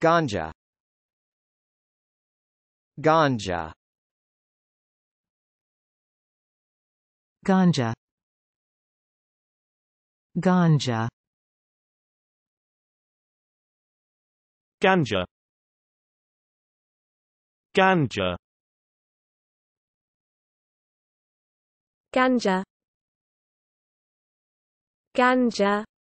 Ganja Ganja Ganja Ganja Ganja Ganja Ganja Ganja